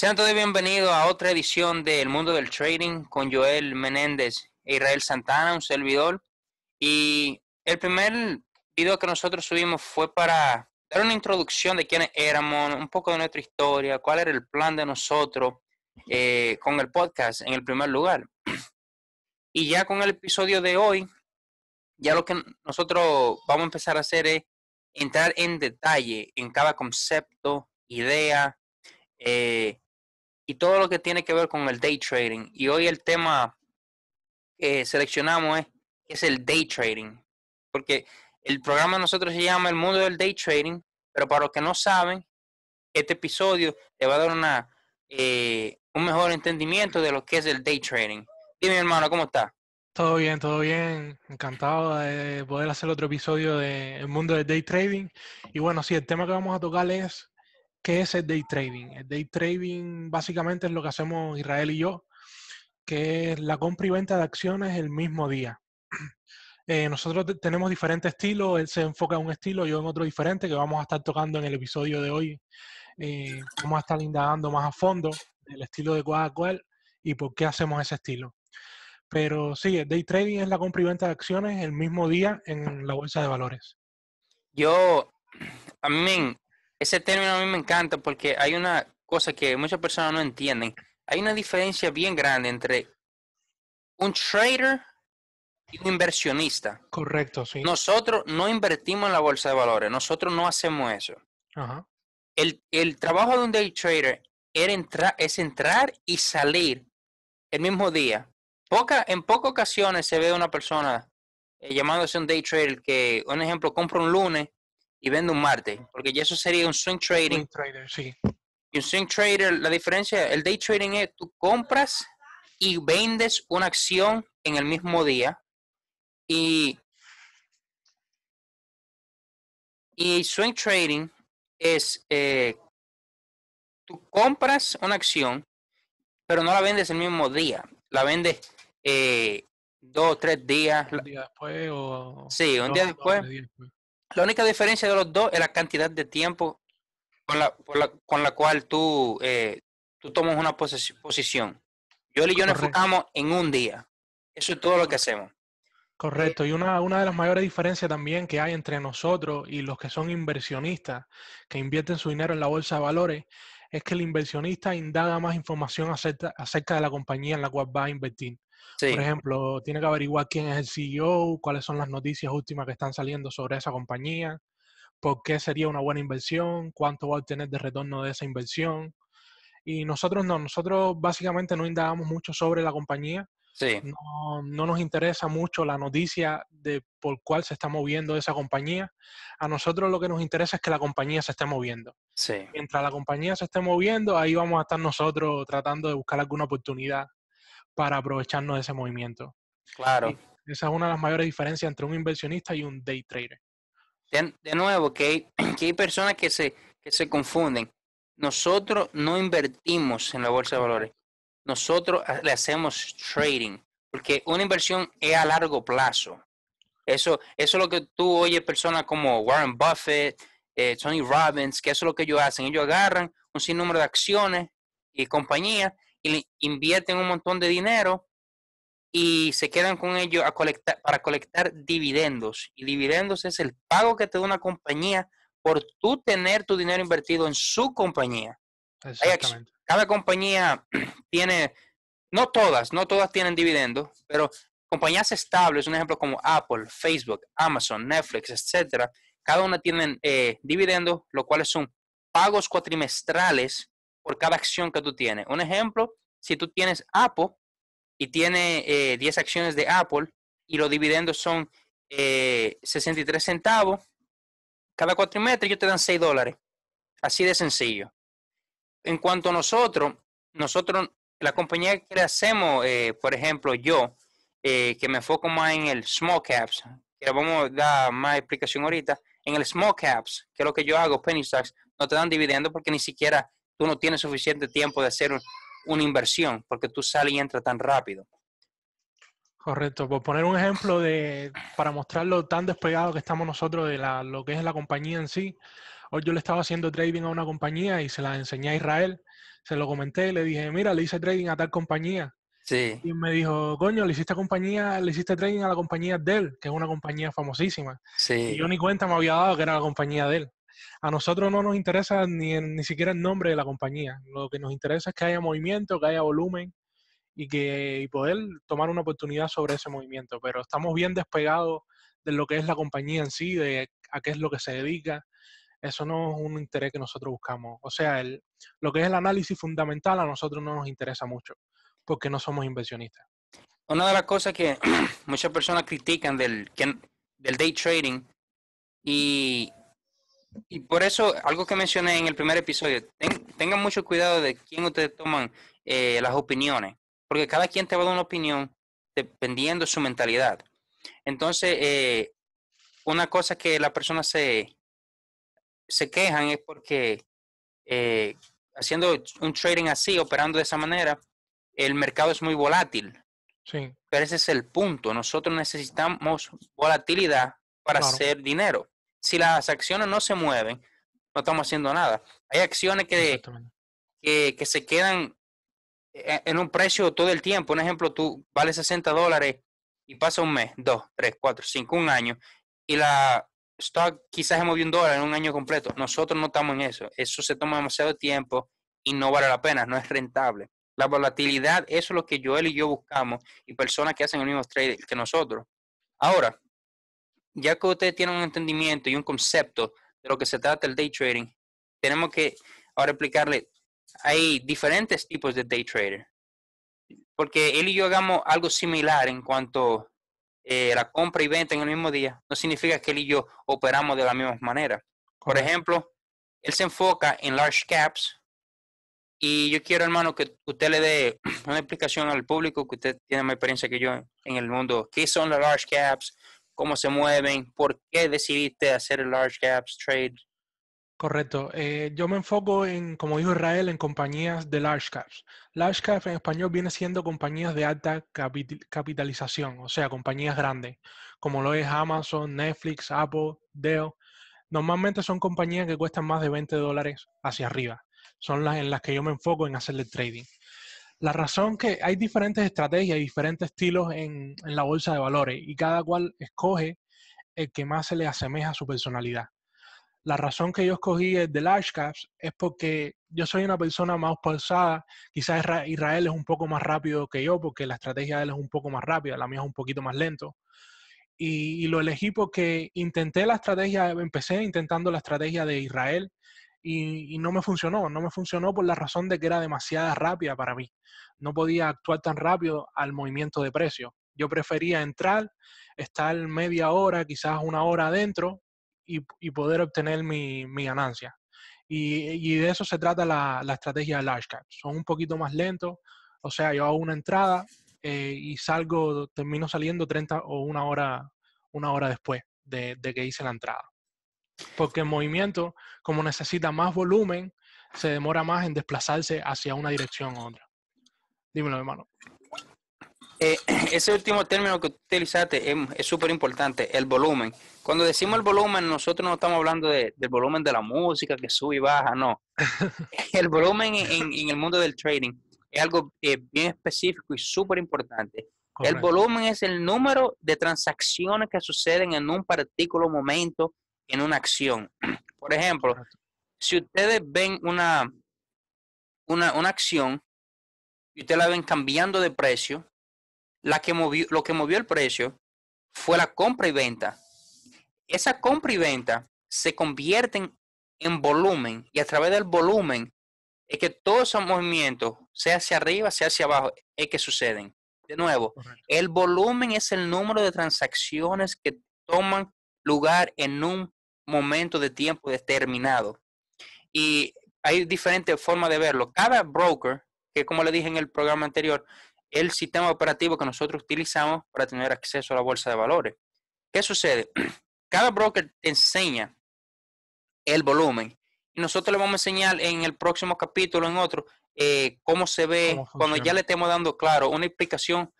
Sean todos bienvenidos a otra edición de Mundo del Trading con Joel Menéndez e Israel Santana, un servidor. Y el primer video que nosotros subimos fue para dar una introducción de quiénes éramos, un poco de nuestra historia, cuál era el plan de nosotros eh, con el podcast en el primer lugar. Y ya con el episodio de hoy, ya lo que nosotros vamos a empezar a hacer es entrar en detalle en cada concepto, idea, eh, y todo lo que tiene que ver con el day trading. Y hoy el tema que seleccionamos es, es el day trading, porque el programa de nosotros se llama El Mundo del Day Trading, pero para los que no saben, este episodio te va a dar una, eh, un mejor entendimiento de lo que es el day trading. Dime, hermano, ¿cómo está? Todo bien, todo bien. Encantado de poder hacer otro episodio de El Mundo del Day Trading. Y bueno, sí, el tema que vamos a tocar es ¿Qué es el day trading? El day trading básicamente es lo que hacemos Israel y yo, que es la compra y venta de acciones el mismo día. Eh, nosotros tenemos diferentes estilos, él se enfoca en un estilo, yo en otro diferente, que vamos a estar tocando en el episodio de hoy. Eh, vamos a estar indagando más a fondo el estilo de cada cual y por qué hacemos ese estilo. Pero sí, el day trading es la compra y venta de acciones el mismo día en la bolsa de valores. Yo, a mí ese término a mí me encanta porque hay una cosa que muchas personas no entienden. Hay una diferencia bien grande entre un trader y un inversionista. Correcto, sí. Nosotros no invertimos en la bolsa de valores, nosotros no hacemos eso. El, trabajo de un day trader era es entrar y salir el mismo día. Poca, en pocas ocasiones se ve una persona eh, llamándose un day trader que, un ejemplo, compra un lunes y vende un martes, porque ya eso sería un swing trading. Swing trader, sí. Y un swing trader, la diferencia, el day trading es tú compras y vendes una acción en el mismo día y y swing trading es eh, tú compras una acción, pero no la vendes el mismo día. La vendes eh, dos o tres días. Un después o... Sí, un día después. La única diferencia de los dos es la cantidad de tiempo con la, cual tú, eh, tú tomas una posición. Yo y yo nos enfocamos en un día. Eso es todo lo que hacemos. Correcto, y una, una, de las mayores diferencias también que hay entre nosotros y los que son inversionistas, que invierten su dinero en la bolsa de valores, es que el inversionista indaga más información acerca, acerca de la compañía en la cual va a invertir. Por ejemplo, tiene que averiguar quién es el CEO, cuáles son las noticias últimas que están saliendo sobre esa compañía, por qué sería una buena inversión, cuánto va a obtener de retorno de esa inversión. Y nosotros no, nosotros básicamente no indagamos mucho sobre la compañía. No, nos interesa mucho la noticia de por cuál se está moviendo esa compañía. A nosotros lo que nos interesa es que la compañía se esté moviendo. Mientras la compañía se esté moviendo, ahí vamos a estar nosotros tratando de buscar alguna oportunidad para aprovecharnos de ese movimiento. Claro. esa es una de las mayores diferencias entre un inversionista y un day trader. De, nuevo, que hay, personas que se, se confunden. Nosotros no invertimos en la bolsa de valores. Nosotros ah, le hacemos trading, porque una inversión es a largo plazo. Eso, eso es lo que tú oyes personas como Warren Buffett, eh, Tony Robbins, que eso es lo que ellos hacen. Ellos agarran un sinnúmero de acciones y compañías invierten un montón de dinero y se quedan con ello a para colectar dividendos. Y dividendos es el pago que te da una compañía por tú tener tu dinero invertido en su compañía. Exactamente. Cada compañía tiene, no todas, no todas tienen dividendos, pero compañías estables, un ejemplo como Apple, Facebook, Amazon, Netflix, etcétera, cada una tienen eh, dividendos, lo cual son pagos cuatrimestrales por cada acción que tú tienes. Un ejemplo, si tú tienes Apple y tiene 10 eh, acciones de Apple y los dividendos son 63 eh, centavos, cada cuatrimestre yo te dan 6 dólares. Así de sencillo. En cuanto a nosotros, nosotros, la compañía que hacemos, eh, por ejemplo, yo, que me enfoco más en el small caps, que vamos a dar más explicación ahorita, en el small caps, que es lo que yo hago, penny stocks, no te dan dividendos porque ni siquiera Tú no tienes suficiente tiempo de hacer una inversión porque tú sales y entras tan rápido. Correcto. Por poner un ejemplo de, para lo tan despegado que estamos nosotros de lo que es la compañía en sí, hoy yo le estaba haciendo trading a una compañía y se la enseñé a Israel, se lo comenté, y le dije, mira, le hice trading a tal compañía. Sí. Y me dijo, coño, le hiciste compañía, le hiciste trading a la compañía Dell, que es una compañía famosísima. Y yo ni cuenta me había dado que era la compañía Dell a nosotros no nos interesa ni, ni siquiera el nombre de la compañía. Lo que nos interesa es que haya movimiento, que haya volumen y, que, poder tomar una oportunidad sobre ese movimiento. Pero estamos bien despegados de lo que es la compañía en sí, de a qué es lo que se dedica. Eso no es un interés que nosotros buscamos. O sea, el, lo que es el análisis fundamental a nosotros no nos interesa mucho porque no somos inversionistas. Una de las cosas que muchas personas critican del, del day trading y y por eso, algo que mencioné en el primer episodio, tengan mucho cuidado de quién ustedes toman eh, las opiniones, porque cada quien te va a dar una opinión dependiendo de su mentalidad. Entonces, eh, una cosa que las personas se, se quejan es porque eh, haciendo un trading así, operando de esa manera, el mercado es muy volátil. Sí. Pero ese es el punto. Nosotros necesitamos volatilidad para hacer dinero si las acciones no se mueven, no estamos haciendo nada. Hay acciones que, se quedan e, en un precio todo el tiempo. Un ejemplo, tú vales 60 dólares y pasa un mes, dos, tres, cuatro, cinco, un año, y la stock quizás se movió un dólar en un año completo. Nosotros no estamos en eso. Eso se toma demasiado tiempo y no vale la pena, no es rentable. La volatilidad, eso es lo que Joel y yo buscamos y personas que hacen el mismo trade que nosotros. Ahora, ya que usted tiene un entendimiento y un concepto de lo que se trata el day trading, tenemos que ahora explicarle, hay diferentes tipos de day trader. Porque él y yo hagamos algo similar en cuanto a eh, la compra y venta en el mismo día, no significa que él y yo operamos de la misma manera. Por ejemplo, él se enfoca en large caps y yo quiero, hermano, que usted le dé una explicación al público, que usted tiene más experiencia que yo en el mundo, qué son las large caps, cómo se mueven, por qué decidiste hacer el large caps trade. Correcto. Eh, yo me enfoco en, como dijo Israel, en compañías de large caps. Large caps en español viene siendo compañías de alta capitalización, o sea, compañías grandes, como lo es Amazon, Netflix, Apple, Dell. Normalmente son compañías que cuestan más de 20 dólares hacia arriba. Son las en las que yo me enfoco en hacerle trading. La razón que hay diferentes estrategias y diferentes estilos en, la bolsa de valores y cada cual escoge el que más se le asemeja a su personalidad. La razón que yo escogí el de large caps es porque yo soy una persona más pausada, quizás Israel es un poco más rápido que yo porque la estrategia de él es un poco más rápida, la mía es un poquito más lento. Y, y lo elegí porque intenté la estrategia, empecé intentando la estrategia de Israel y, no me funcionó, no me funcionó por la razón de que era demasiada rápida para mí. No podía actuar tan rápido al movimiento de precio. Yo prefería entrar, estar media hora, quizás una hora adentro y, poder obtener mi, ganancia. Y, de eso se trata la, estrategia de large cap. Son un poquito más lentos, o sea, yo hago una entrada eh, y salgo, termino saliendo 30 o una hora, una hora después de que hice la entrada porque el movimiento, como necesita más volumen, se demora más en desplazarse hacia una dirección u otra. Dímelo, hermano. Eh, ese último término que utilizaste es súper importante, el volumen. Cuando decimos el volumen, nosotros no estamos hablando del volumen de la música que sube y baja, no. El volumen en, el mundo del trading es algo eh, bien específico y súper importante. El volumen es el número de transacciones que suceden en un particular momento en una acción. Por ejemplo, si ustedes ven una, una, acción y ustedes la ven cambiando de precio, la que movió, lo que movió el precio fue la compra y venta. Esa compra y venta se convierten en volumen y a través del volumen es que todos esos movimientos, sea hacia arriba, sea hacia abajo, es que suceden. De nuevo, el volumen es el número de transacciones que toman lugar en un momento de tiempo determinado. Y hay diferentes formas de verlo. Cada broker, que como le dije en el programa anterior, el sistema operativo que nosotros utilizamos para tener acceso a la bolsa de valores. ¿Qué sucede? Cada broker enseña el volumen. Y nosotros le vamos a enseñar en el próximo capítulo, en otro, eh, cómo se ve, cuando ya le estemos dando, claro, una explicación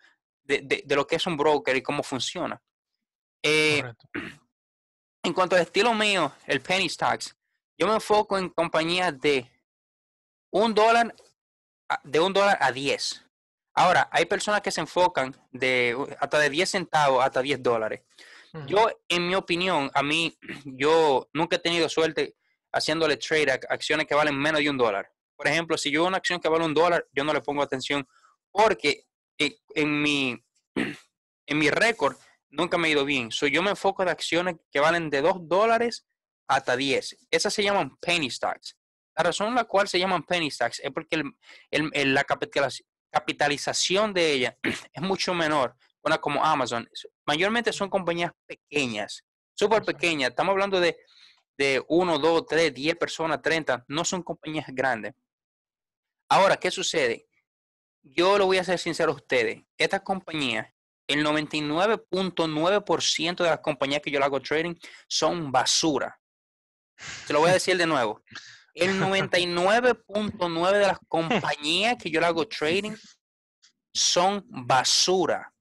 de, lo que es un broker y cómo funciona. Eh, En cuanto al estilo mío, el penny stocks, yo me enfoco en compañías de un dólar, de un dólar a 10. Ahora, hay personas que se enfocan de hasta de 10 centavos hasta 10 dólares. Yo, en mi opinión, a mí, yo nunca he tenido suerte haciéndole trade acciones que valen menos de un dólar. Por ejemplo, si yo una acción que vale un dólar, yo no le pongo atención porque eh, en mi, en mi récord nunca me ha ido bien. yo me enfoco en acciones que valen de 2 dólares hasta 10. Esas se llaman penny stocks. La razón la cual se llaman penny stocks es porque el, la capitalización de ella es mucho menor. Una como Amazon. Mayormente son compañías pequeñas, súper pequeñas. Estamos hablando de, de 1, 2, 3, 10 personas, 30. No son compañías grandes. Ahora, ¿qué sucede? Yo lo voy a ser sincero a ustedes. Estas compañías el 99.9% de las compañías que yo le hago trading son basura. Te lo voy a decir de nuevo. El 99.9% de las compañías que yo le hago trading son basura.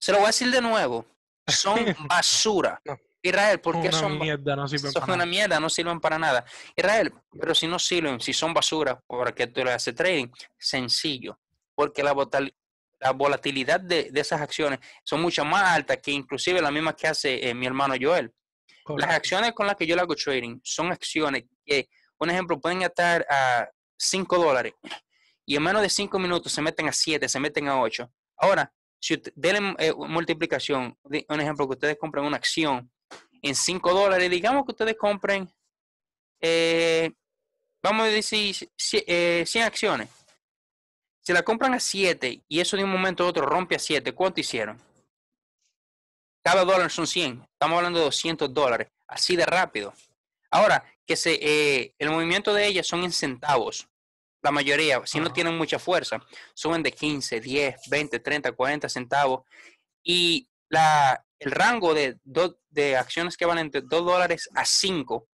Se lo voy a decir de nuevo. Son basura. Israel, ¿por qué son mierda, no una mierda, no sirven para nada? Israel, pero si no sirven, si son basura, ¿por qué tú le haces trading? Sencillo, porque la, la volatilidad de, esas acciones son mucho más altas que inclusive las mismas que hace eh, mi hermano Joel. Las acciones con las que yo le hago trading son acciones que, un ejemplo, pueden estar a 5 dólares y en menos de 5 minutos se meten a 7, se meten a 8. Ahora, si usted, denle eh, multiplicación, un ejemplo, que ustedes compren una acción en 5 dólares, digamos que ustedes compren, eh, vamos a decir, 100 acciones si la compran a 7 y eso de un momento a otro rompe a 7, ¿cuánto hicieron? Cada dólar son 100. Estamos hablando de 200 dólares. Así de rápido. Ahora, que se, eh, el movimiento de ellas son en centavos. La mayoría, si no tienen mucha fuerza, suben de 15, 10, 20, 30, 40 centavos. Y la, el rango de, de acciones que van entre 2 dólares a 5,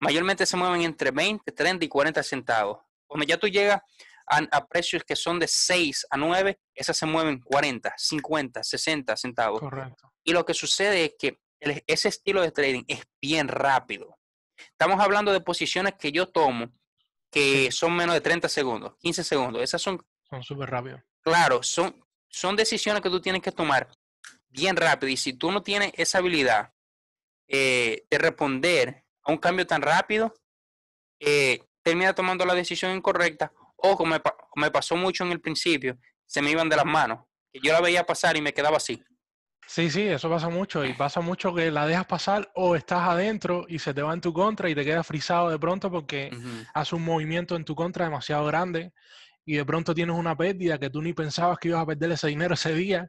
mayormente se mueven entre 20, 30 y 40 centavos. Cuando ya tú llegas a, precios que son de 6 a 9, esas se mueven 40, 50, 60 centavos. Correcto. Y lo que sucede es que ese estilo de trading es bien rápido. Estamos hablando de posiciones que yo tomo que son menos de 30 segundos, 15 segundos. Esas son... Son súper rápidas. Claro, son, son decisiones que tú tienes que tomar bien rápido. Y si tú no tienes esa habilidad eh, de responder a un cambio tan rápido, eh, termina tomando la decisión incorrecta o me, me pasó mucho en el principio, se me iban de las manos. Yo la veía pasar y me quedaba así. Sí, sí, eso pasa mucho. Y pasa mucho que la dejas pasar o estás adentro y se te va en tu contra y te quedas frisado de pronto porque hace un movimiento en tu contra demasiado grande y de pronto tienes una pérdida que tú ni pensabas que ibas a perder ese dinero ese día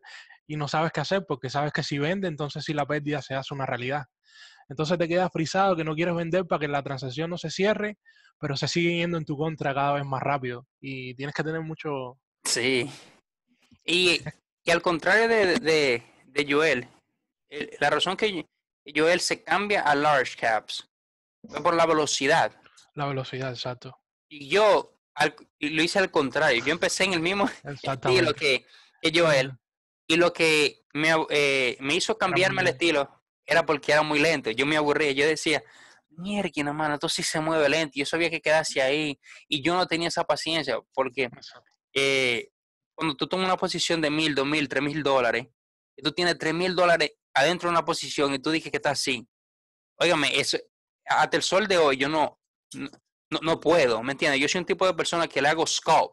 y no sabes qué hacer porque sabes que si vende, entonces si la pérdida se hace una realidad. Entonces te quedas frisado que no quieres vender para que la transacción no se cierre, pero se sigue yendo en tu contra cada vez más rápido y tienes que tener mucho... Sí. Y, al contrario de, de, Joel, la razón que Joel se cambia a large caps fue por la velocidad. La velocidad, exacto. Y yo lo hice al contrario. Yo empecé en el mismo estilo que, Joel. Y lo que me, eh, hizo cambiarme el estilo era porque era muy lento. Yo me aburría, yo decía, mierda, hermano, esto sí se mueve lento. Yo sabía que quedase ahí y yo no tenía esa paciencia porque eh, cuando tú tomas una posición de mil, dos mil, tres mil dólares, y tú tienes tres mil dólares adentro de una posición y tú dices que está así. Óigame, eso, hasta el sol de hoy yo no, no, puedo, ¿me entiendes? Yo soy un tipo de persona que le hago scalp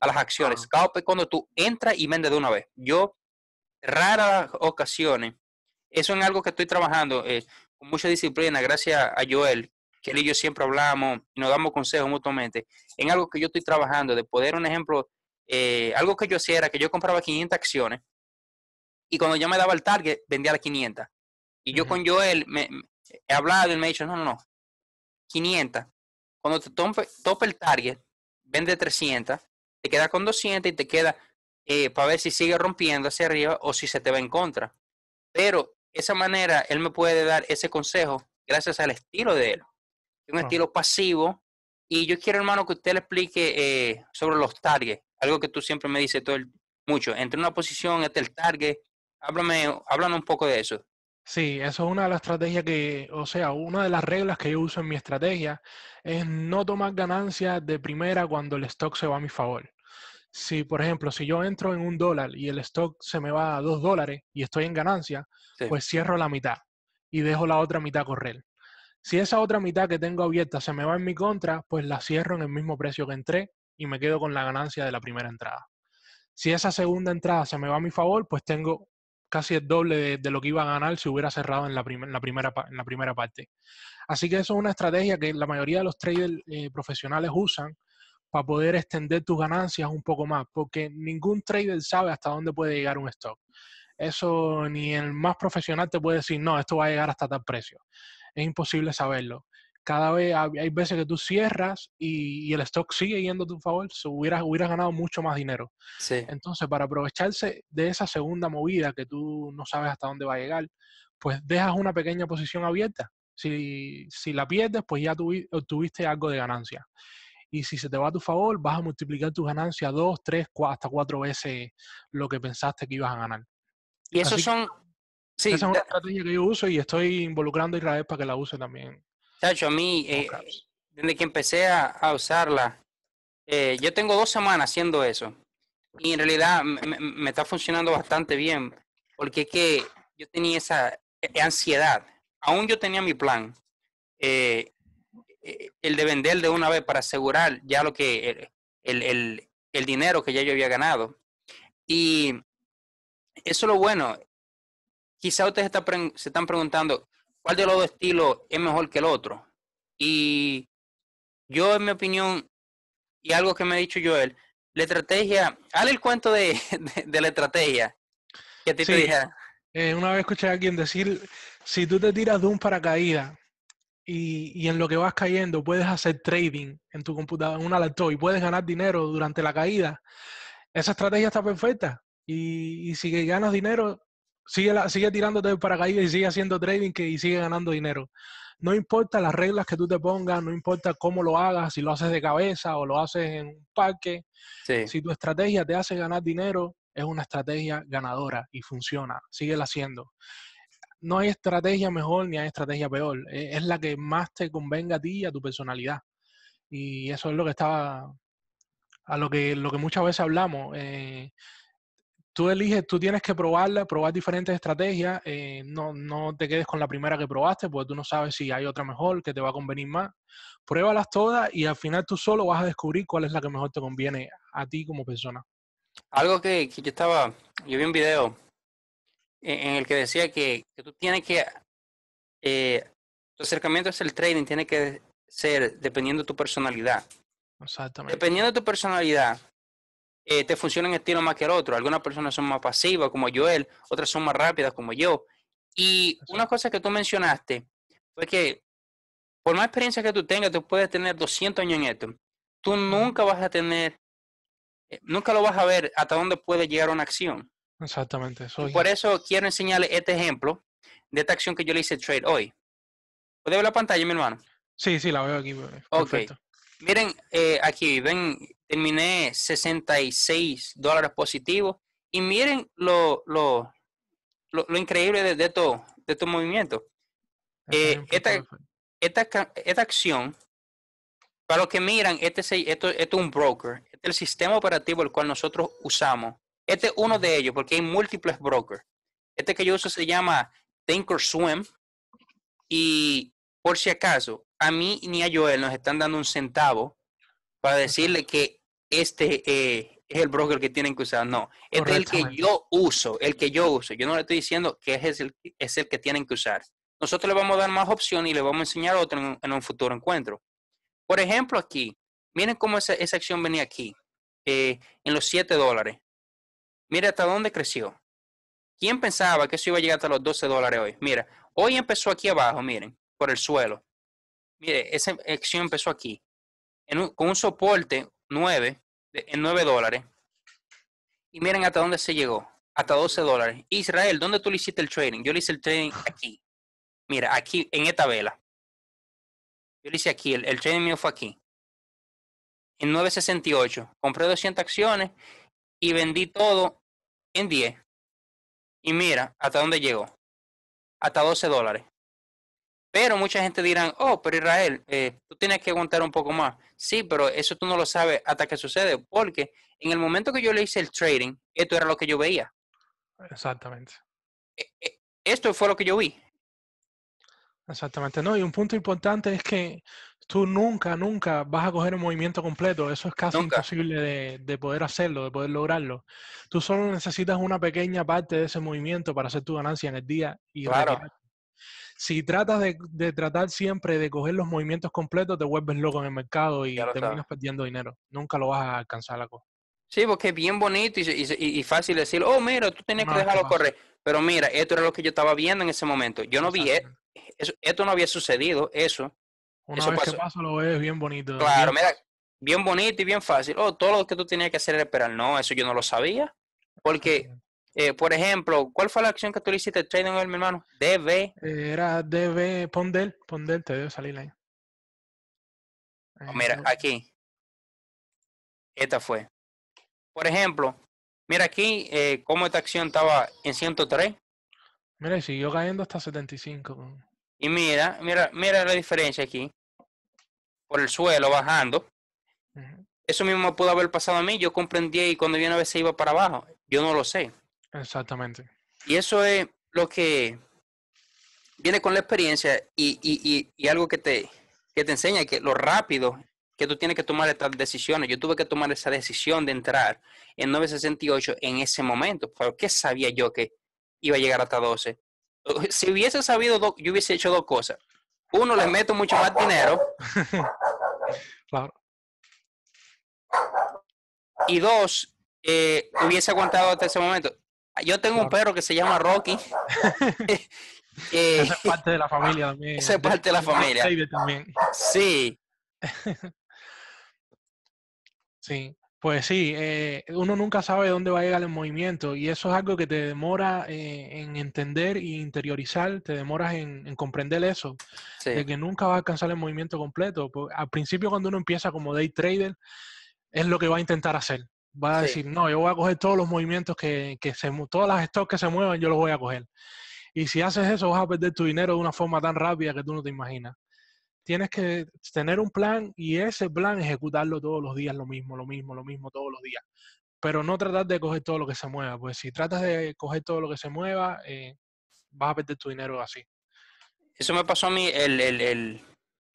a las acciones. Scope es cuando tú entras y vendes de una vez. Yo, raras ocasiones, eso es algo que estoy trabajando eh, con mucha disciplina, gracias a Joel, que él y yo siempre hablamos y nos damos consejos mutuamente, en algo que yo estoy trabajando, de poder, un ejemplo, eh, algo que yo hacía era que yo compraba 500 acciones y cuando yo me daba el target, vendía las 500. Y yo con Joel me, he hablado y me ha dicho, no, no, no, 500. Cuando te tope, el target, vende 300, te queda con 200 y te queda eh, para ver si sigue rompiendo hacia arriba o si se te va en contra. Pero esa manera él me puede dar ese consejo gracias al estilo de él. un ah. estilo pasivo. Y yo quiero, hermano, que usted le explique eh, sobre los targets, algo que tú siempre me dices todo el, mucho. Entre una posición, entre el target. Háblame, háblame un poco de eso. Sí, eso es una de las estrategias que, o sea, una de las reglas que yo uso en mi estrategia es no tomar ganancias de primera cuando el stock se va a mi favor si, por ejemplo, si yo entro en un dólar y el stock se me va a dos dólares y estoy en ganancia, pues cierro la mitad y dejo la otra mitad correr. Si esa otra mitad que tengo abierta se me va en mi contra, pues la cierro en el mismo precio que entré y me quedo con la ganancia de la primera entrada. Si esa segunda entrada se me va a mi favor, pues tengo casi el doble de, lo que iba a ganar si hubiera cerrado en la, primera, en la primera parte. Así que eso es una estrategia que la mayoría de los traders eh, profesionales usan para poder extender tus ganancias un poco más, porque ningún trader sabe hasta dónde puede llegar un stock. Eso ni el más profesional te puede decir, no, esto va a llegar hasta tal precio. Es imposible saberlo. Cada vez hay veces que tú cierras y, el stock sigue yendo a tu favor, so, hubieras, ganado mucho más dinero. Entonces, para aprovecharse de esa segunda movida que tú no sabes hasta dónde va a llegar, pues dejas una pequeña posición abierta. Si, la pierdes, pues ya tuviste obtuviste algo de ganancia y si se te va a tu favor, vas a multiplicar tus ganancias dos, tres, cuatro, hasta cuatro veces lo que pensaste que ibas a ganar. Y eso son... Sí, es una estrategia que yo uso y estoy involucrando a Israel para que la use también. Chacho, a mí, eh, desde que empecé a, usarla, eh, yo tengo dos semanas haciendo eso. Y en realidad me, me está funcionando bastante bien, porque es que yo tenía esa eh, ansiedad. Aún yo tenía mi plan. Eh, eh, el de vender de una vez para asegurar ya lo que eh, el, dinero que ya yo había ganado. Y eso es lo bueno. Quizá ustedes está se están preguntando cuál de los dos estilos es mejor que el otro. Y yo, en mi opinión, y algo que me ha dicho Joel, la estrategia, hale el cuento de, la estrategia que te dije. Eh, una vez escuché a alguien decir, si tú te tiras de un paracaídas y, en lo que vas cayendo puedes hacer trading en tu computadora, en una laptop y puedes ganar dinero durante la caída, esa estrategia está perfecta. Y, si ganas dinero, sigue, sigue tirándote para paracaídas y sigue haciendo trading que, y sigue ganando dinero. No importa las reglas que tú te pongas, no importa cómo lo hagas, si lo haces de cabeza o lo haces en un parque, si tu estrategia te hace ganar dinero, es una estrategia ganadora y funciona, sigue haciendo no hay estrategia mejor ni hay estrategia peor. E, es la que más te convenga a ti y a tu personalidad. Y eso es lo que estaba, a lo que, lo que muchas veces hablamos. Eh, tú eliges, tú tienes que probarla, probar diferentes estrategias. Eh, no, no te quedes con la primera que probaste, porque tú no sabes si hay otra mejor que te va a convenir más. Pruébalas todas y al final tú solo vas a descubrir cuál es la que mejor te conviene a ti como persona. Algo que, que estaba, yo vi un video en el que decía que, que tú tienes que, eh, tu acercamiento es el trading tiene que ser dependiendo de tu personalidad. Exactamente. Dependiendo de tu personalidad, eh, te funciona un estilo más que el otro. Algunas personas son más pasivas, como Joel, otras son más rápidas, como yo. Y una cosa que tú mencionaste fue que por más experiencia que tú tengas, tú puedes tener 200 años en esto. Tú nunca vas a tener, eh, nunca lo vas a ver hasta dónde puede llegar una acción. Exactamente. por eso quiero enseñarle este ejemplo de esta acción que yo le hice trade hoy. ¿Puede ver la pantalla, mi hermano? Sí, sí, la veo aquí. Pues, miren, eh, aquí ven, terminé 66 dólares positivos. Y miren lo, lo, increíble de, todo, de estos movimientos. Este eh, esta, esta, acción, para los que miran, este, esto, esto es un broker. Este es el sistema operativo el cual nosotros usamos este es uno de ellos, porque hay múltiples brokers. Este que yo uso se llama Thinkorswim. Y por si acaso, a mí ni a Joel nos están dando un centavo para decirle que este eh, es el broker que tienen que usar. No, este es el que yo uso, el que yo uso. Yo no le estoy diciendo que es el, que tienen que usar. Nosotros le vamos a dar más opciones y le vamos a enseñar otro en, un futuro encuentro. Por ejemplo, aquí, miren cómo esa, acción venía aquí, eh, en los 7 dólares. Mira hasta dónde creció. ¿Quién pensaba que eso iba a llegar hasta los 12 dólares hoy? Mira, hoy empezó aquí abajo, miren, por el suelo. Mire, esa acción empezó aquí, con un soporte 9, en 9 dólares. Y miren hasta dónde se llegó, hasta 12 dólares. Israel, ¿dónde tú le hiciste el trading? Yo le hice el trading aquí. Mira, aquí, en esta vela. Yo le hice aquí, el, el trading mío fue aquí. En 9.68, compré 200 acciones y vendí todo en 10. Y mira hasta dónde llegó, hasta 12 dólares. Pero mucha gente dirán, oh, pero Israel, eh, tú tienes que aguantar un poco más. Sí, pero eso tú no lo sabes hasta que sucede, porque en el momento que yo le hice el trading, esto era lo que yo veía. Exactamente. E, e, esto fue lo que yo vi. Exactamente, ¿no? Y un punto importante es que tú nunca, nunca vas a coger un movimiento completo. Eso es casi imposible de, poder hacerlo, de poder lograrlo. Tú solo necesitas una pequeña parte de ese movimiento para hacer tu ganancia en el día. Y claro. Si tratas de, tratar siempre de coger los movimientos completos, te vuelves loco en el mercado y terminas perdiendo dinero. Nunca lo vas a alcanzar la cosa. Sí, porque es bien bonito y, y fácil decir, oh, mira, tú tienes que dejarlo correr. Pero mira, esto era lo que yo estaba viendo en ese momento. Yo no vi, e eso, esto no había sucedido, eso. Eso vez que pasa lo ves bien bonito. Claro, mira, bien bonito y bien fácil. Oh, todo lo que tú tenías que hacer era esperar. No, eso yo no lo sabía. Porque, eh, por ejemplo, ¿cuál fue la acción que tú le hiciste trading mi hermano? DB. Eh, era DB Pondel. Pondel, te debe salir ahí. Oh, mira, aquí. Esta fue. Por ejemplo, mira aquí eh, cómo esta acción estaba en 103. Mira, siguió cayendo hasta 75. Y mira, mira, mira la diferencia aquí por el suelo bajando. Eso mismo pudo haber pasado a mí, yo comprendí y cuando yo una vez se iba para abajo, yo no lo sé. Exactamente. Y eso es lo que viene con la experiencia y, algo que te, te enseña que lo rápido que tú tienes que tomar estas decisiones. Yo tuve que tomar esa decisión de entrar en 968 en ese momento. ¿Por qué sabía yo que iba a llegar hasta 12? Si hubiese sabido, yo hubiese hecho dos cosas. Uno, les meto mucho más dinero. claro. Y dos, eh, hubiese aguantado hasta ese momento. Yo tengo un perro que se llama Rocky. eh, es parte de la familia también. es parte de la familia. Sí. sí. Pues sí, eh, uno nunca sabe dónde va a llegar el movimiento y eso es algo que te demora eh, en entender e interiorizar, te demoras en, comprender eso, de que nunca vas a alcanzar el movimiento completo. Pues, al principio cuando uno empieza como day trader, es lo que va a intentar hacer. Va a decir, no, yo voy a coger todos los movimientos que, que se, todas las stocks que se muevan, yo los voy a coger. Y si haces eso, vas a perder tu dinero de una forma tan rápida que tú no te imaginas tienes que tener un plan y ese plan ejecutarlo todos los días, lo mismo, lo mismo, lo mismo, todos los días. Pero no tratar de coger todo lo que se mueva, pues si tratas de coger todo lo que se mueva, eh, vas a perder tu dinero así. Eso me pasó a mí el,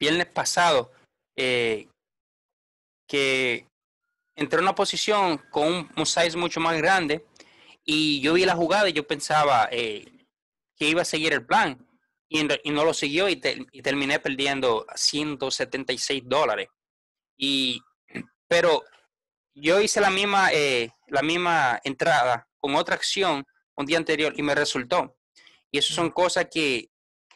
viernes pasado, eh, que entré en una posición con un, size mucho más grande y yo vi la jugada y yo pensaba eh, que iba a seguir el plan y, no lo siguió y, terminé perdiendo 176 dólares. pero yo hice la misma, eh, la misma entrada con otra acción un día anterior y me resultó. Y eso son cosas que,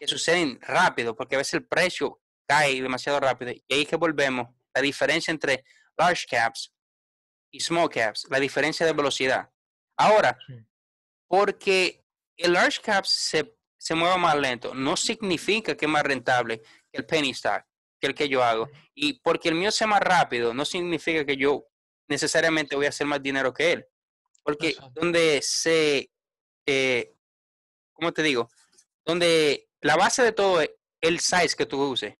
suceden rápido, porque a veces el precio cae demasiado rápido. Y ahí que volvemos, la diferencia entre large caps y small caps, la diferencia de velocidad. Ahora, porque el large caps se se mueva más lento, no significa que es más rentable que el penny stock, que el que yo hago. Y porque el mío sea más rápido, no significa que yo necesariamente voy a hacer más dinero que él. Porque donde se, como eh, ¿cómo te digo? Donde la base de todo es el size que tú uses.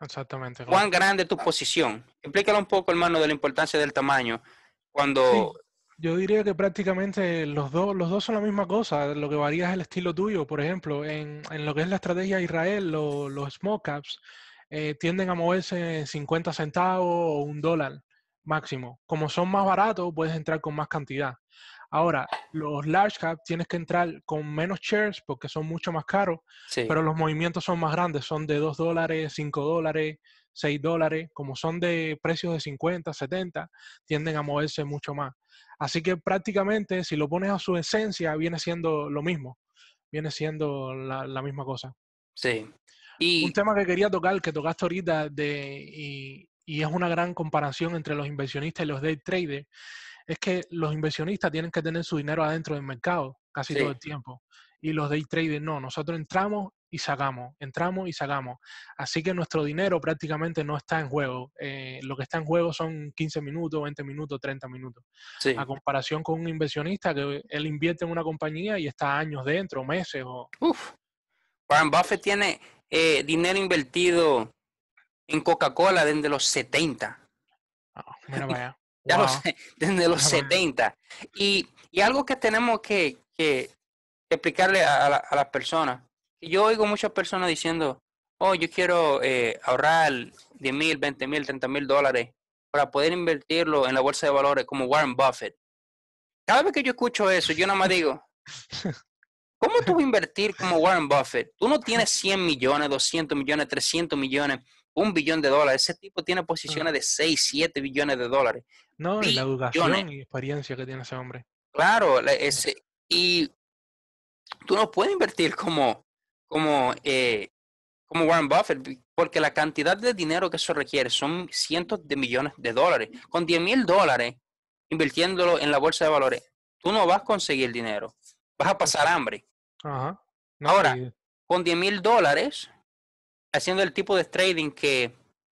Exactamente. Cuán grande tu posición. Explícalo un poco, hermano, de la importancia del tamaño cuando yo diría que prácticamente los dos, los dos son la misma cosa. Lo que varía es el estilo tuyo. Por ejemplo, en, lo que es la estrategia Israel, los small caps eh, tienden a moverse en 50 centavos o un dólar máximo. Como son más baratos, puedes entrar con más cantidad. Ahora, los large cap tienes que entrar con menos shares porque son mucho más caros, pero los movimientos son más grandes, son de 2 dólares, 5 dólares, 6 dólares, como son de precios de 50, 70, tienden a moverse mucho más. Así que prácticamente, si lo pones a su esencia, viene siendo lo mismo, viene siendo la, misma cosa. Sí. Un tema que quería tocar, que tocaste ahorita, de, y es una gran comparación entre los inversionistas y los day traders, es que los inversionistas tienen que tener su dinero adentro del mercado casi todo el tiempo. Y los day traders no, nosotros entramos y sacamos, entramos y sacamos. Así que nuestro dinero prácticamente no está en juego. Eh, lo que está en juego son 15 minutos, 20 minutos, 30 minutos. A comparación con un inversionista que él invierte en una compañía y está años dentro, meses o... Uf. Warren Buffett tiene eh, dinero invertido en Coca-Cola desde los 70. Ah, mira desde los 70. Y, y, algo que tenemos que, explicarle a, a las personas, yo oigo muchas personas diciendo, oh, yo quiero eh, ahorrar 10 mil, 20 mil, 30 mil dólares para poder invertirlo en la bolsa de valores como Warren Buffett. Cada vez que yo escucho eso, yo nada más digo, ¿cómo tú vas a invertir como Warren Buffett? Tú no tienes 100 millones, 200 millones, 300 millones, un billón de dólares. Ese tipo tiene posiciones mm. de 6, 7 billones de dólares. No, la educación y experiencia que tiene ese hombre. Claro, ese, y tú no puedes invertir como, como, eh, como Warren Buffett, porque la cantidad de dinero que eso requiere son cientos de millones de dólares. Con 10 mil dólares invirtiéndolo en la bolsa de valores, tú no vas a conseguir dinero, vas a pasar hambre. Ahora, con 10 mil dólares, haciendo el tipo de trading que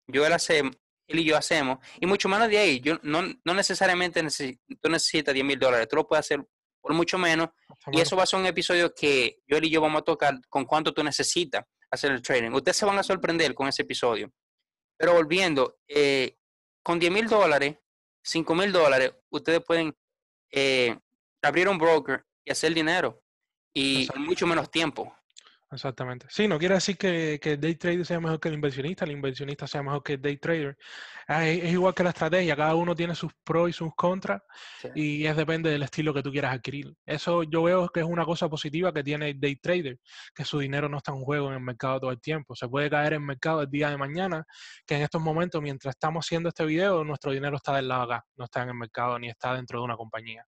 yo él hace él y yo hacemos, y mucho menos de ahí. Yo, no, no necesariamente necesito, tú necesitas 10 mil dólares, tú lo puedes hacer por mucho menos, y eso va a ser un episodio que yo y yo vamos a tocar con cuánto tú necesitas hacer el trading. Ustedes se van a sorprender con ese episodio. Pero volviendo, eh, con 10 mil dólares, 5 mil dólares, ustedes pueden eh, abrir un broker y hacer dinero y mucho menos tiempo. Exactamente. Sí, no quiere decir que, que, el day trader sea mejor que el inversionista, el inversionista sea mejor que el day trader. Ah, es, igual que la estrategia, cada uno tiene sus pros y sus contras y es depende del estilo que tú quieras adquirir. Eso yo veo que es una cosa positiva que tiene el day trader, que su dinero no está en juego en el mercado todo el tiempo. Se puede caer en el mercado el día de mañana, que en estos momentos, mientras estamos haciendo este video, nuestro dinero está del lado acá, no está en el mercado ni está dentro de una compañía.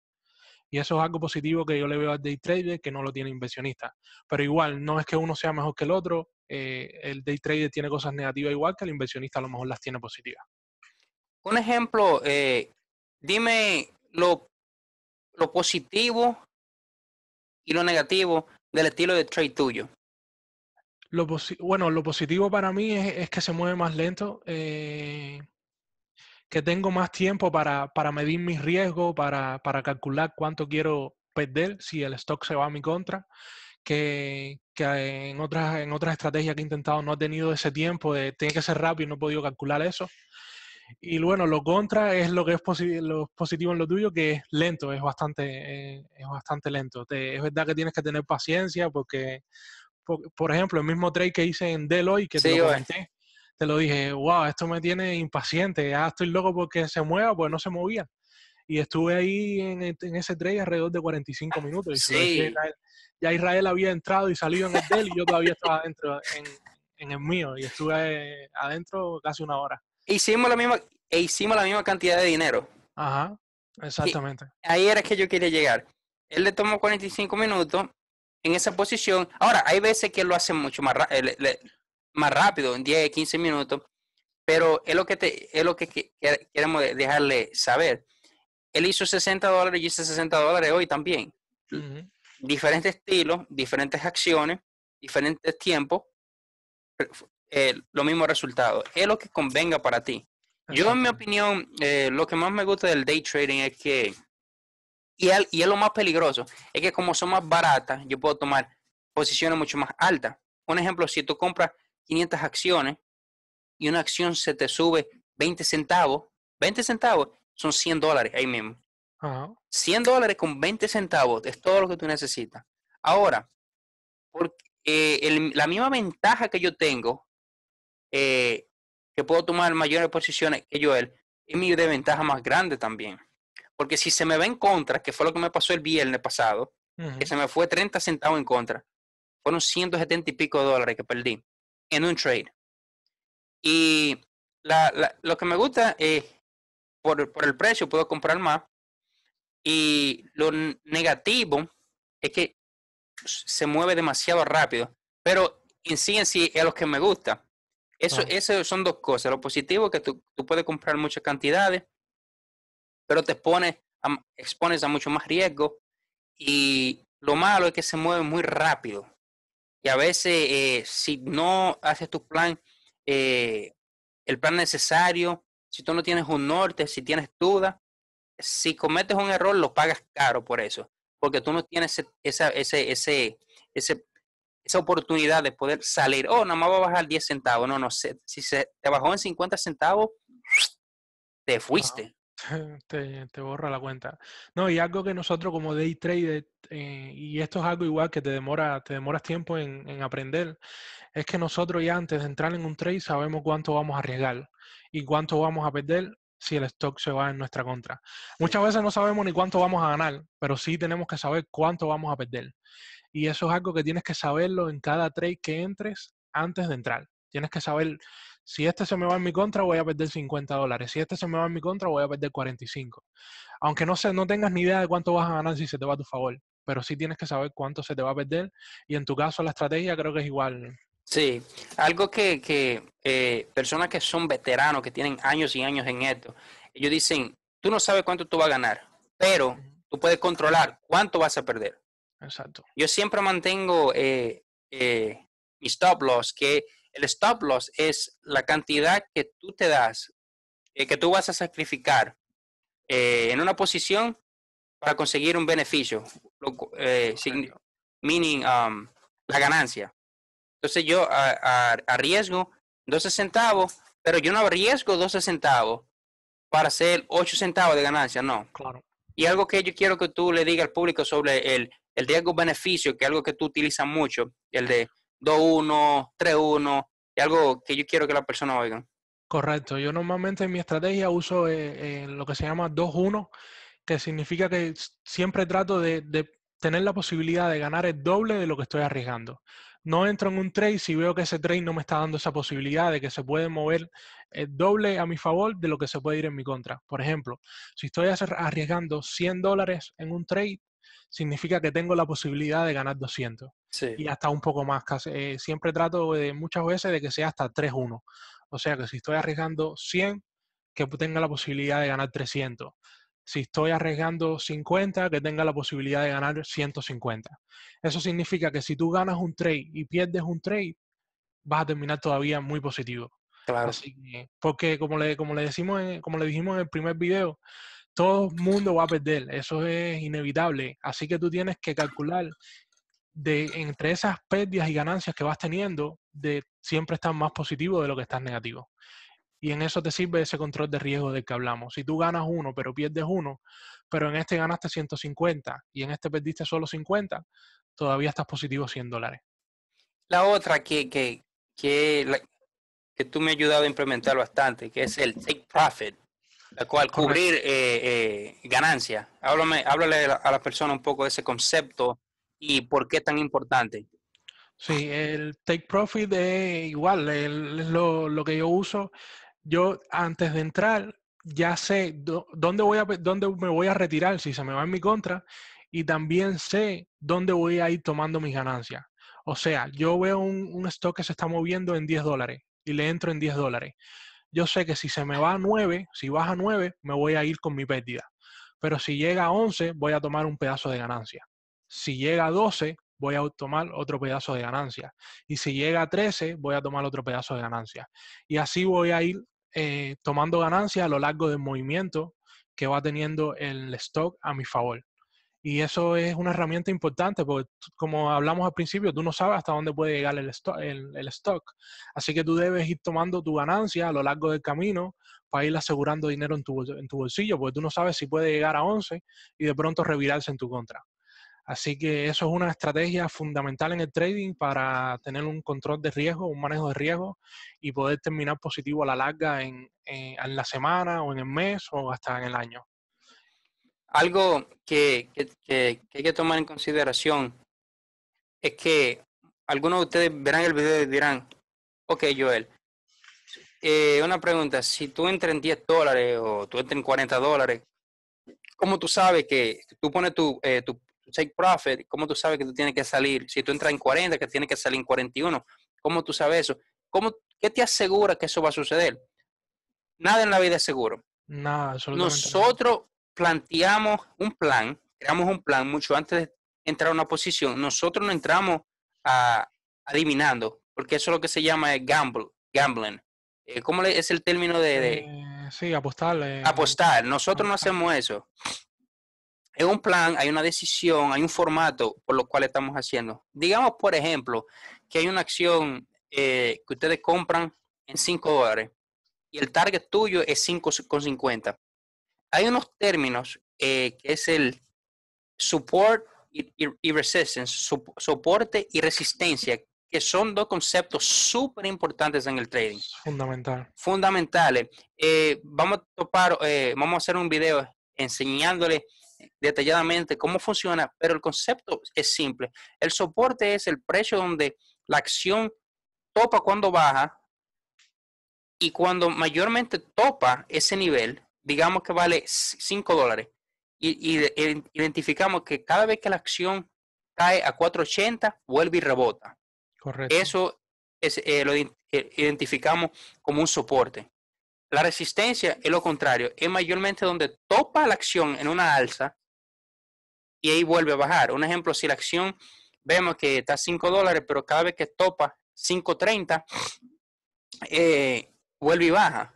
Y eso es algo positivo que yo le veo al day trader que no lo tiene inversionista. Pero igual, no es que uno sea mejor que el otro. Eh, el day trader tiene cosas negativas igual que el inversionista a lo mejor las tiene positivas. Un ejemplo, eh, dime lo, lo positivo y lo negativo del estilo de trade tuyo. Lo bueno, lo positivo para mí es, que se mueve más lento. Eh, que tengo más tiempo para, para medir mis riesgos, para, para, calcular cuánto quiero perder si el stock se va a mi contra, que, que en, otras, en otras estrategias que he intentado no he tenido ese tiempo, de, tiene que ser rápido y no he podido calcular eso. Y bueno, lo contra es lo que es lo positivo en lo tuyo, que es lento, es bastante, eh, es bastante lento. es verdad que tienes que tener paciencia porque, por, ejemplo, el mismo trade que hice en Deloitte, que te te lo dije, wow, esto me tiene impaciente, estoy loco porque se mueva, pues no se movía. Y estuve ahí en, en ese trade alrededor de 45 minutos. sí. ya Israel había entrado y salido en el del y yo todavía estaba adentro en, en, el mío. Y estuve eh, adentro casi una hora. Hicimos la misma, e hicimos la misma cantidad de dinero. Ajá, exactamente. ahí era que yo quería llegar. Él le tomó 45 minutos en esa posición. Ahora, hay veces que lo hacen mucho más, rápido más rápido, en 10, 15 minutos, pero es lo que, te, es lo que, queremos dejarle saber. Él hizo 60 dólares, y hice 60 dólares hoy también. Diferentes estilos, diferentes acciones, diferentes tiempos, eh, lo mismo resultado. Es lo que convenga para ti. Yo, en mi opinión, eh, lo que más me gusta del day trading es que, y, y es lo más peligroso, es que como son más baratas, yo puedo tomar posiciones mucho más altas. Un ejemplo, si tú compras 500 acciones y una acción se te sube 20 centavos, 20 centavos son 100 dólares ahí mismo. 100 dólares con 20 centavos es todo lo que tú necesitas. Ahora, porque, eh, la misma ventaja que yo tengo, eh, que puedo tomar mayores posiciones que yo él, es mi ventaja más grande también. Porque si se me va en contra, que fue lo que me pasó el viernes pasado, que se me fue 30 centavos en contra, fueron 170 y pico de dólares que perdí en un trade. Y lo que me gusta es, por, por el precio puedo comprar más. Y lo negativo es que se mueve demasiado rápido. Pero en sí, en sí, es lo que me gusta. Eso, son dos cosas. Lo positivo que tú, puedes comprar muchas cantidades, pero te pones expones a mucho más riesgo. Y lo malo es que se mueve muy rápido. Y a veces, eh, si no haces tu plan, eh, el plan necesario, si tú no tienes un norte, si tienes dudas, si cometes un error, lo pagas caro por eso, porque tú no tienes e-, esa, esa oportunidad de poder salir. Oh, nada más va a bajar 10 centavos. No, no, sé si se, te bajó en 50 centavos, te fuiste. te, borra la cuenta. No, y algo que nosotros como day trader, eh, y esto es algo igual que te demora, te demoras tiempo en, en, aprender, es que nosotros ya antes de entrar en un trade sabemos cuánto vamos a arriesgar y cuánto vamos a perder si el stock se va en nuestra contra. Muchas veces no sabemos ni cuánto vamos a ganar, pero sí tenemos que saber cuánto vamos a perder. Y eso es algo que tienes que saberlo en cada trade que entres antes de entrar. Tienes que saber si este se me va en mi contra, voy a perder 50 dólares. Si este se me va en mi contra, voy a perder 45. Aunque no, sé, no tengas ni idea de cuánto vas a ganar si se te va a tu favor, pero sí tienes que saber cuánto se te va a perder. Y en tu caso, la estrategia creo que es igual. Sí, algo que, que eh, personas que son veteranos, que tienen años y años en esto, ellos dicen, tú no sabes cuánto tú vas a ganar, pero tú puedes controlar cuánto vas a perder. Exacto. Yo siempre mantengo eh, eh mi stop loss, que el stop loss es la cantidad que tú te das, eh, que tú vas a sacrificar eh, en una posición para conseguir un beneficio, eh, meaning um, la ganancia. Entonces yo a, a, arriesgo 12 centavos, pero yo no arriesgo 12 centavos para hacer 8 centavos de ganancia, no. Claro. Y algo que yo quiero que tú le digas al público sobre el, el riesgo-beneficio, que es algo que tú utilizas mucho, el de 2-1, 3-1, y algo que yo quiero que la persona oigan. Correcto, yo normalmente en mi estrategia uso eh, eh, lo que se llama 2-1, que significa que siempre trato de, de tener la posibilidad de ganar el doble de lo que estoy arriesgando no entro en un trade si veo que ese trade no me está dando esa posibilidad de que se puede mover el doble a mi favor de lo que se puede ir en mi contra. Por ejemplo, si estoy arriesgando 100 dólares en un trade, significa que tengo la posibilidad de ganar 200. Y hasta un poco más. Eh, siempre trato de, muchas veces de que sea hasta 3-1. O sea que si estoy arriesgando 100, que tenga la posibilidad de ganar 300. Si estoy arriesgando 50, que tenga la posibilidad de ganar 150. Eso significa que si tú ganas un trade y pierdes un trade, vas a terminar todavía muy positivo. Claro. porque como le, como le decimos, como le dijimos en el primer video, todo el mundo va a perder, eso es inevitable. Así que tú tienes que calcular de entre esas pérdidas y ganancias que vas teniendo, de siempre estás más positivo de lo que estás negativo. Y en eso te sirve ese control de riesgo del que hablamos. Si tú ganas uno, pero pierdes uno, pero en este ganaste 150 y en este perdiste solo 50, todavía estás positivo 100 dólares. La otra que, que, que tú me has ayudado a implementar bastante, que es el take profit cual cubrir eh, eh, ganancias. Háblame, háblale a la persona un poco de ese concepto y por qué tan importante. Sí, el take profit es igual, es lo, que yo uso. Yo antes de entrar ya sé dónde, voy a, dónde me voy a retirar si se me va en mi contra y también sé dónde voy a ir tomando mis ganancias. O sea, yo veo un, un stock que se está moviendo en 10 dólares y le entro en 10 dólares yo sé que si se me va a 9, si baja a 9, me voy a ir con mi pérdida. Pero si llega a 11, voy a tomar un pedazo de ganancia. Si llega a 12, voy a tomar otro pedazo de ganancia. Y si llega a 13, voy a tomar otro pedazo de ganancia. Y así voy a ir eh, tomando ganancia a lo largo del movimiento que va teniendo el stock a mi favor. Y eso es una herramienta importante porque, como hablamos al principio, tú no sabes hasta dónde puede llegar el stock, Así que tú debes ir tomando tu ganancia a lo largo del camino para ir asegurando dinero en tu, bolsillo, porque tú no sabes si puede llegar a 11 y de pronto revirarse en tu contra. Así que eso es una estrategia fundamental en el trading para tener un control de riesgo, un manejo de riesgo y poder terminar positivo a la larga en la semana o en el mes o hasta en el año. Algo que, hay que tomar en consideración es que algunos de ustedes verán el video y dirán, ok Joel, eh, una pregunta, si tú entras en 10 dólares o tú entras en 40 dólares, ¿cómo tú sabes que tú pones eh, tu, tu take profit? ¿Cómo tú sabes que tú tienes que salir? Si tú entras en 40, que tienes que salir en 41, ¿cómo tú sabes eso? ¿Cómo, ¿Qué te asegura que eso va a suceder? Nada en la vida es seguro. Nada, Nosotros planteamos un plan, creamos un plan mucho antes de entrar a una posición. Nosotros no entramos a, adivinando, porque eso es lo que se llama gamble, gambling. Eh, ¿Cómo es el término de...? Eh, sí, apostar. Eh. Apostar. Nosotros no hacemos eso. Es un plan, hay una decisión, hay un formato por lo cual estamos haciendo. Digamos, por ejemplo, que hay una acción que ustedes compran en 5 dólares y el target tuyo es 5,50 hay unos términos eh, que es el support y, resistance, soporte y resistencia, que son dos conceptos súper importantes en el trading. Fundamental. Fundamentales. Eh, vamos a topar, eh, vamos a hacer un video enseñándole detalladamente cómo funciona, pero el concepto es simple. El soporte es el precio donde la acción topa cuando baja y cuando mayormente topa ese nivel, digamos que vale 5 dólares, y, e, identificamos que cada vez que la acción cae a 480, vuelve y rebota. Correcto. Eso es, eh, lo eh, identificamos como un soporte. La resistencia es lo contrario, es mayormente donde topa la acción en una alza y ahí vuelve a bajar. Un ejemplo, si la acción vemos que está a 5 dólares, pero cada vez que topa 5.30, eh, vuelve y baja.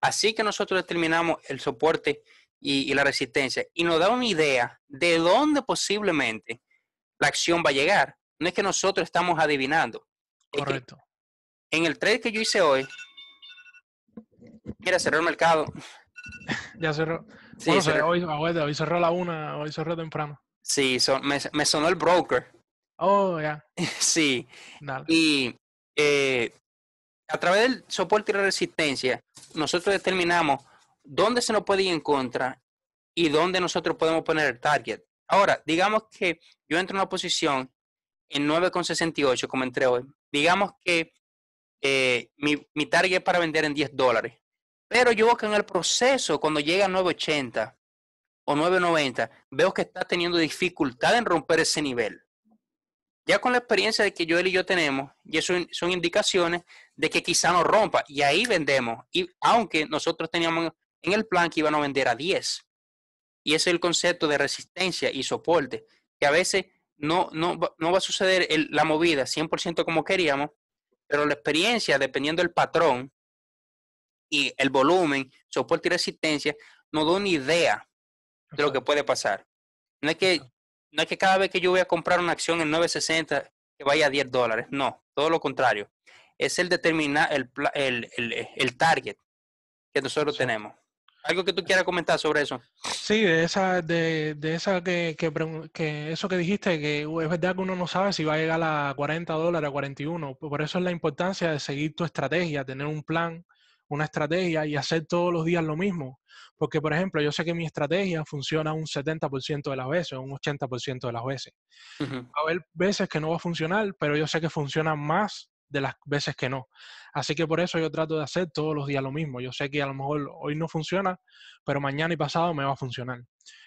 Así que nosotros determinamos el soporte y, la resistencia y nos da una idea de dónde posiblemente la acción va a llegar. No es que nosotros estamos adivinando. Correcto. en el trade que yo hice hoy, mira, cerró el mercado. Ya cerró. Sí, Hoy, cerró la una, hoy cerró temprano. Sí, me, sonó el broker. Oh, ya. Sí. Y eh, a través del soporte y la resistencia, nosotros determinamos dónde se nos puede ir en contra y dónde nosotros podemos poner el target. Ahora, digamos que yo entro en una posición en 9,68, como entré hoy. Digamos que eh, mi, mi, target es para vender en 10 dólares. Pero yo veo que en el proceso, cuando llega a 9,80 o 9,90, veo que está teniendo dificultad en romper ese nivel. Ya con la experiencia de que yo y yo tenemos, y eso son indicaciones de que quizá nos rompa, y ahí vendemos. Y aunque nosotros teníamos en el plan que iban a vender a 10, y ese es el concepto de resistencia y soporte, que a veces no, no, va a suceder la movida 100% como queríamos, pero la experiencia, dependiendo del patrón y el volumen, soporte y resistencia, nos da una idea de lo que puede pasar. No es que no es que cada vez que yo voy a comprar una acción en 960 que vaya a 10 dólares, no, todo lo contrario. Es el determinar el, el, el, el target que nosotros tenemos. ¿Algo que tú quieras comentar sobre eso? Sí, de esa, de, de esa que, que, que, eso que dijiste, que es verdad que uno no sabe si va a llegar a 40 dólares, a 41. Por eso es la importancia de seguir tu estrategia, tener un plan una estrategia y hacer todos los días lo mismo. Porque, por ejemplo, yo sé que mi estrategia funciona un 70% de las veces, un 80% de las veces. Va a haber veces que no va a funcionar, pero yo sé que funciona más de las veces que no. Así que por eso yo trato de hacer todos los días lo mismo. Yo sé que a lo mejor hoy no funciona, pero mañana y pasado me va a funcionar.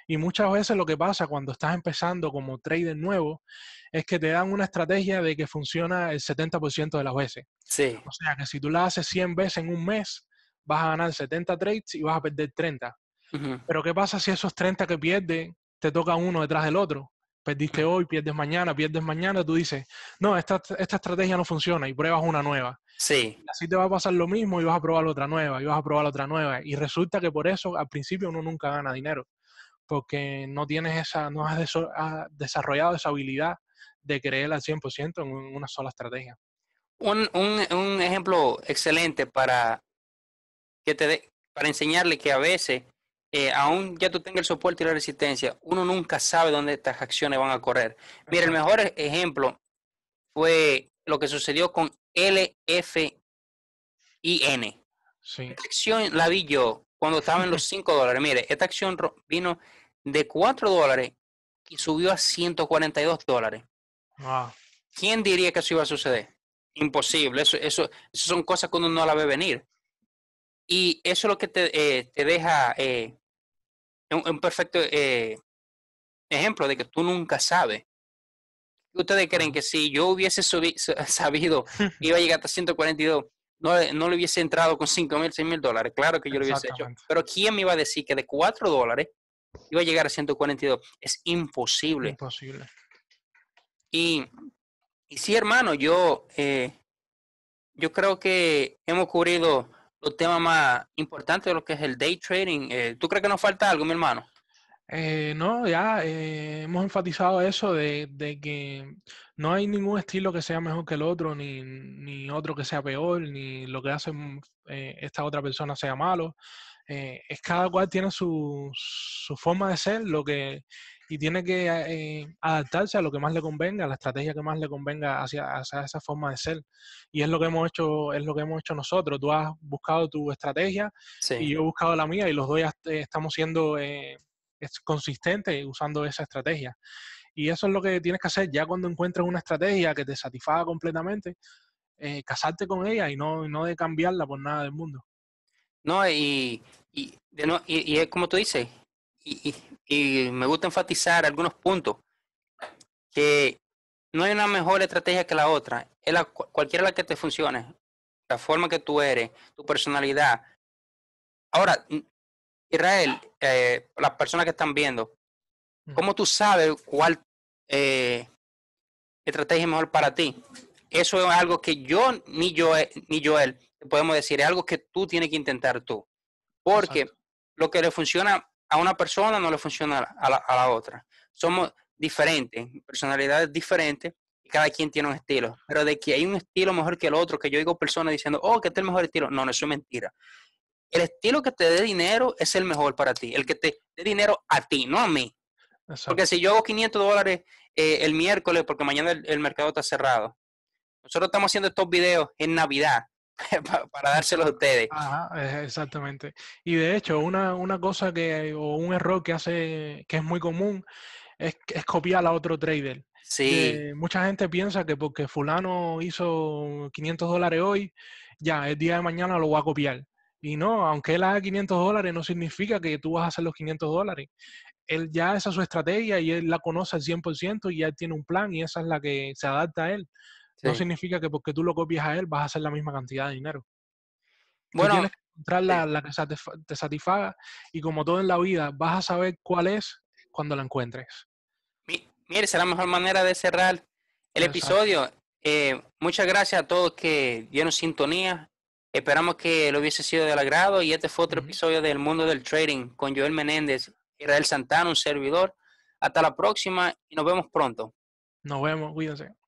Y muchas veces lo que pasa cuando estás empezando como trader nuevo es que te dan una estrategia de que funciona el 70% de las veces. O sea, que si tú la haces 100 veces en un mes, vas a ganar 70 trades y vas a perder 30. Pero ¿qué pasa si esos 30 que pierdes te toca uno detrás del otro? perdiste pues hoy, pierdes mañana, pierdes mañana, tú dices, no, esta, esta estrategia no funciona y pruebas una nueva. Sí. así te va a pasar lo mismo y vas a probar otra nueva, y vas a probar otra nueva. Y resulta que por eso al principio uno nunca gana dinero, porque no tienes esa, no has, desarrollado esa habilidad de creer al 100% en una sola estrategia. Un, ejemplo excelente para, que te para enseñarle que a veces eh, aún ya tú tengas el soporte y la resistencia, uno nunca sabe dónde estas acciones van a correr. Mira, el mejor ejemplo fue lo que sucedió con LFIN. Esta acción la vi yo cuando estaba en los 5 dólares. Mire, esta acción vino de 4 dólares y subió a 142 dólares. ¿Quién diría que eso iba a suceder? Imposible. Eso, eso, son cosas que uno no la ve venir. Y eso es lo que te, eh, deja eh, un, un perfecto eh, ejemplo de que tú nunca sabes. ¿Ustedes creen que si yo hubiese sabido que iba a llegar hasta 142, no, no le hubiese entrado con 5 mil, 6 mil dólares? Claro que yo lo hubiese hecho. Pero ¿quién me iba a decir que de 4 dólares iba a llegar a 142? Es imposible. Imposible. Y, y sí, hermano, yo, eh, yo creo que hemos cubrido los temas más importantes de lo que es el day trading. Eh, ¿Tú crees que nos falta algo, mi hermano? Eh, no, ya eh, hemos enfatizado eso de, que no hay ningún estilo que sea mejor que el otro, ni, otro que sea peor, ni lo que hace mm, esta otra persona sea malo. es cada cual tiene su forma de ser, lo que y tiene que eh, adaptarse a lo que más le convenga, a la estrategia que más le convenga hacia, esa forma de ser. Y es lo que hemos hecho, es lo que hemos hecho nosotros. Tú has buscado tu estrategia y yo he buscado la mía y los dos ya eh, estamos siendo eh, consistentes usando esa estrategia. Y eso es lo que tienes que hacer ya cuando encuentres una estrategia que te satisfaga completamente, casarte con ella y no, no de cambiarla por nada del mundo. No, y, no, y, y es como tú dices, y, me gusta enfatizar algunos puntos, que no hay una mejor estrategia que la otra, es la, cualquiera la que te funcione, la forma que tú eres, tu personalidad. Ahora, Israel, eh, las personas que están viendo, ¿cómo tú sabes cuál eh, estrategia es mejor para ti? Eso es algo que yo, ni yo, ni Joel, podemos decir, es algo que tú tienes que intentar tú. Porque lo que le funciona a una persona no le funciona a la, otra. Somos diferentes, personalidades diferentes, y cada quien tiene un estilo. Pero de que hay un estilo mejor que el otro, que yo digo personas diciendo, oh, que este es el mejor estilo. No, no, eso es mentira. El estilo que te dé dinero es el mejor para ti, el que te dé dinero a ti, no a mí. Porque si yo hago 500 dólares eh, el miércoles, porque mañana el, el mercado está cerrado, nosotros estamos haciendo estos videos en Navidad. para dárselo a ustedes. Eh, exactamente. Y de hecho, una, cosa que, o un error que hace, que es muy común, es, copiar a otro trader. Sí. mucha gente piensa que porque fulano hizo 500 dólares hoy, ya el día de mañana lo va a copiar. Y no, aunque él haga 500 dólares, no significa que tú vas a hacer los 500 dólares. Él ya esa es su estrategia y él la conoce al 100% y ya tiene un plan y esa es la que se adapta a él. No significa que porque tú lo copies a él vas a hacer la misma cantidad de dinero. Bueno, tienes que encontrar la, que te satisfaga y como todo en la vida, vas a saber cuál es cuando la encuentres. Mire, esa es la mejor manera de cerrar el episodio. Eh, muchas gracias a todos que dieron sintonía. Esperamos que lo hubiese sido del agrado y este fue otro episodio del Mundo del Trading con Joel Menéndez, Israel Santana, un servidor. Hasta la próxima y nos vemos pronto. Nos vemos, cuídense.